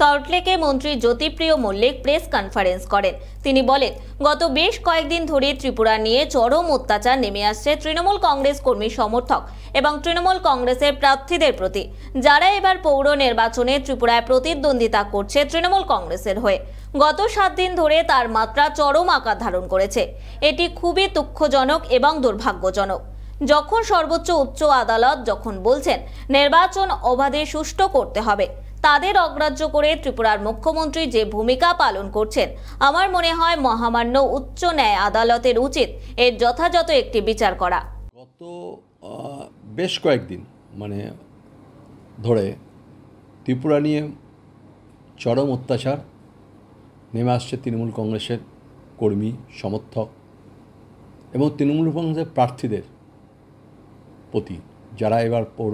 সল্টলেকে মন্ত্রী Jyotipriya Mallick press conference করেন তিনি বলেন গত বেশ কয়েকদিন ধরে ত্রিপুরা নিয়ে চরম অত্যাচার নেমে আসছে তৃণমূল কংগ্রেস কর্মী সমর্থক এবং তৃণমূল কংগ্রেসের প্রার্থীদের প্রতি যারা এবার পৌর নির্বাচনে ত্রিপুরায় প্রতিদ্বন্দ্বিতা করছে তৃণমূল কংগ্রেসের হয়ে গত সাত দিন ধরে তার মাত্রা চরম আকার ধারণ করেছে এটি খুবই দুঃখজনক এবং দুর্ভাগ্যজনক যখন সর্বোচ্চ উচ্চ আদালত যখন বলছেন নির্বাচন অবাধে সুষ্ঠু করতে হবে তাদের অগ্রাহ্য করে ত্রিপুরার মুখ্যমন্ত্রী যে ভূমিকা পালন করছেন আমার মনে হয় মহামান্য উচ্চ ন্যায় আদালতের উচিত এর যথাযথ একটি বিচার করা গত বেশ কয়েকদিন মানে ধরে ত্রিপুরা নিয়ে চরম অত্যাচার নেমে আসছে তৃণমূল কংগ্রেসের কর্মী সমর্থক এবং তৃণমূল কংগ্রেসের প্রার্থীদের প্রতি যারা এবার পৌর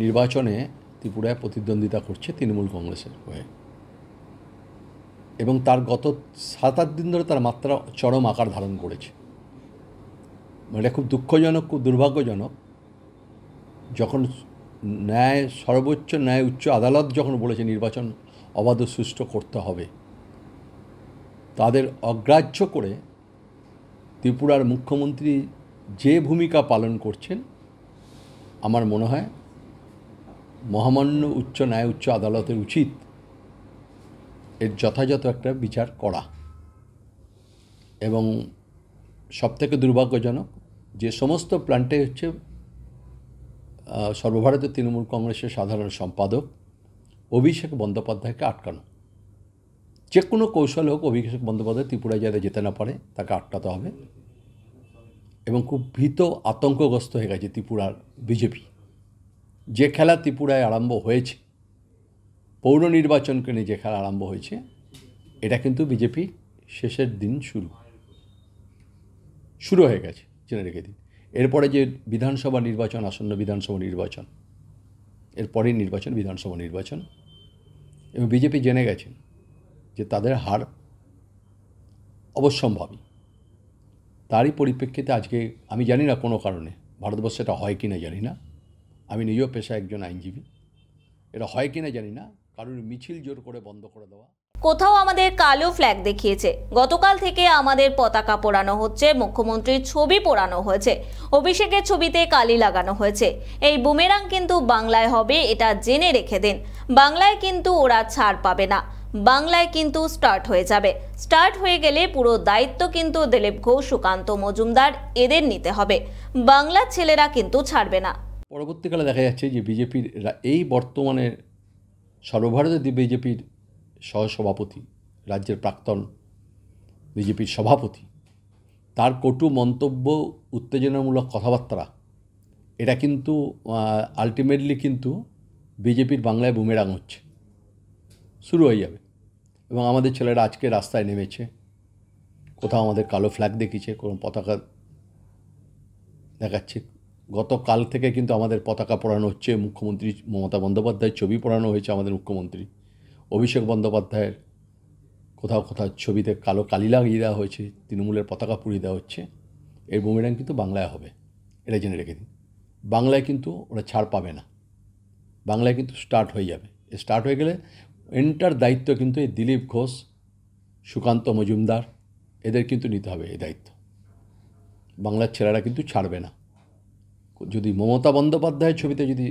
নির্বাচনে ত্রিপুরায় প্রতিদ্বন্দ্বিতা করছে তৃণমূল কংগ্রেসের হয়ে এবং তার গত সাত আট দিন ধরে তার মাত্রা চরম আকার ধারণ করেছে এটা খুব দুঃখজনক খুব দুর্ভাগ্যজনক যখন ন্যায় সর্বোচ্চ ন্যায় উচ্চ আদালত যখন বলেছে নির্বাচন অবাধ সুষ্ঠু করতে হবে তাদের অগ্রাহ্য করে ত্রিপুরার মুখ্যমন্ত্রী যে ভূমিকা পালন করছেন আমার মনে হয় মহামান্য উচ্চ ন্যায় উচ্চ আদালতের উচিত এর যথাযথ একটা বিচার করা এবং সবথেকে দুর্ভাগ্যজনক যে সমস্ত প্ল্যান্টে হচ্ছে সর্বভারতীয় তৃণমূল কংগ্রেসের সাধারণ সম্পাদক অভিষেক বন্দ্যোপাধ্যায়কে আটকানো যে কোনো কৌশল হোক অভিষেক বন্দ্যোপাধ্যায় ত্রিপুরায় যাতে যেতে না পারে তাকে আটকাতে হবে এবং খুব ভীত আতঙ্কগ্রস্ত হয়ে গেছে ত্রিপুরার বিজেপি যে খেলা ত্রিপুরায় আরম্ভ হয়েছে পৌর নির্বাচনকে নিয়ে যে খেলা আরম্ভ হয়েছে এটা কিন্তু বিজেপি শেষের দিন শুরু শুরু হয়ে গেছে জেনে রেখে দিন এরপরে যে বিধানসভা নির্বাচন আসন্ন বিধানসভা নির্বাচন এরপরেই নির্বাচন বিধানসভা নির্বাচন এবং বিজেপি জেনে গেছেন যে তাদের হার অবশ্যম্ভাবী তারই পরিপ্রেক্ষিতে আজকে আমি জানি না কোনো কারণে ভারতবর্ষে এটা হয় কি না জানি না আমি নিজেও পেশা একজন আইনজীবী এটা হয় কিনা জানি না কারণ মিছিল জোর করে বন্ধ করে দেওয়া কোথাও আমাদের কালো ফ্ল্যাগ দেখিয়েছে গতকাল থেকে আমাদের পতাকা পোড়ানো হচ্ছে মুখ্যমন্ত্রীর ছবি পোড়ানো হয়েছে অভিষেকের ছবিতে কালি লাগানো হয়েছে এই বুমেরাং কিন্তু বাংলায় হবে এটা জেনে রেখে দিন বাংলায় কিন্তু ওরা ছাড় পাবে না বাংলায় কিন্তু স্টার্ট হয়ে যাবে স্টার্ট হয়ে গেলে পুরো দায়িত্ব কিন্তু দিলীপ ঘোষ সুকান্ত মজুমদার এদের নিতে হবে বাংলার ছেলেরা কিন্তু ছাড়বে না পরবর্তীকালে দেখা যাচ্ছে যে বিজেপির এই বর্তমানে সর্বভারতীয় বিজেপির সহসভাপতি রাজ্যের প্রাক্তন বিজেপির সভাপতি তার কটু মন্তব্য উত্তেজনামূলক কথাবার্তা এটা কিন্তু আলটিমেটলি কিন্তু বিজেপির বাংলায় বুমেরাং হচ্ছে শুরু হয়ে যাবে এবং আমাদের ছেলেরা আজকে রাস্তায় নেমেছে কোথাও আমাদের কালো ফ্ল্যাগ দেখিয়েছে কোনো পতাকা দেখাচ্ছে গতকাল থেকে কিন্তু আমাদের পতাকা পড়ানো হচ্ছে মুখ্যমন্ত্রী মমতা বন্দ্যোপাধ্যায়ের ছবি পড়ানো হয়েছে আমাদের মুখ্যমন্ত্রী অভিষেক বন্দ্যোপাধ্যায়ের কোথাও কোথাও ছবিতে কালো কালি লাগিয়ে দেওয়া হয়েছে তৃণমূলের পতাকা পুড়িয়ে দেওয়া হচ্ছে এর বুমেরাং কিন্তু বাংলায় হবে এটা জেনে রেখে দিন বাংলায় কিন্তু ওরা ছাড় পাবে না বাংলায় কিন্তু স্টার্ট হয়ে যাবে স্টার্ট হয়ে গেলে এন্টার দায়িত্ব কিন্তু এই দিলীপ ঘোষ সুকান্ত মজুমদার এদের কিন্তু নিতে হবে এই দায়িত্ব বাংলার ছেলেরা কিন্তু ছাড়বে না যদি মমতা বন্দ্যোপাধ্যায়ের ছবিতে যদি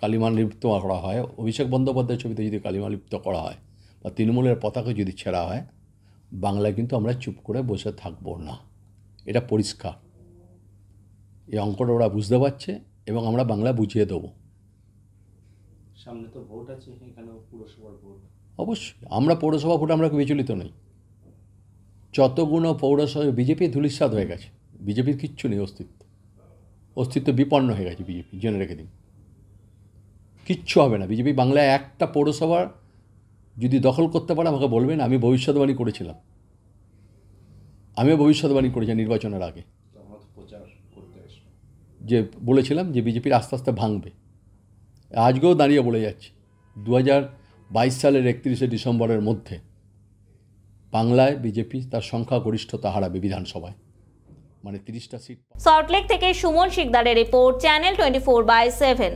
কালিমা লিপ্ত করা হয় অভিষেক বন্দ্যোপাধ্যায়ের ছবিতে যদি কালিমা লিপ্ত করা হয় বা তৃণমূলের পতাকা যদি ছেঁড়া হয় বাংলায় কিন্তু আমরা চুপ করে বসে থাকব না এটা পরিষ্কার এই অঙ্কটা ওরা বুঝতে পারছে এবং আমরা বাংলা বুঝিয়ে দেব সামনে তো ভোট আছে পুরসভার ভোট অবশ্যই আমরা পৌরসভা ভোট আমরা বিচলিত নই যতগুণ পৌরসভা বিজেপি ধুলিস্বাদ হয়ে গেছে বিজেপির কিচ্ছু নেই অস্তিত্ব অস্তিত্ব বিপন্ন হয়ে গেছে বিজেপি জেনে রেখে দিন কিচ্ছু হবে না বিজেপি বাংলায় একটা পৌরসভা যদি দখল করতে পারে আমাকে বলবেন আমি ভবিষ্যৎবাণী করেছিলাম আমিও ভবিষ্যৎবাণী করেছি নির্বাচনের আগে যে বলেছিলাম যে বিজেপির আস্তে আস্তে ভাঙবে আজকেও দাঁড়িয়ে বলে যাচ্ছি দু হাজার বাইশ সালের একত্রিশে ডিসেম্বরের মধ্যে বাংলায় বিজেপি তার সংখ্যাগরিষ্ঠতা হারাবে বিধানসভায় মানে তিরিশটা সিট সল্টলেক থেকে সুমন শিকদারের report channel twenty four by seven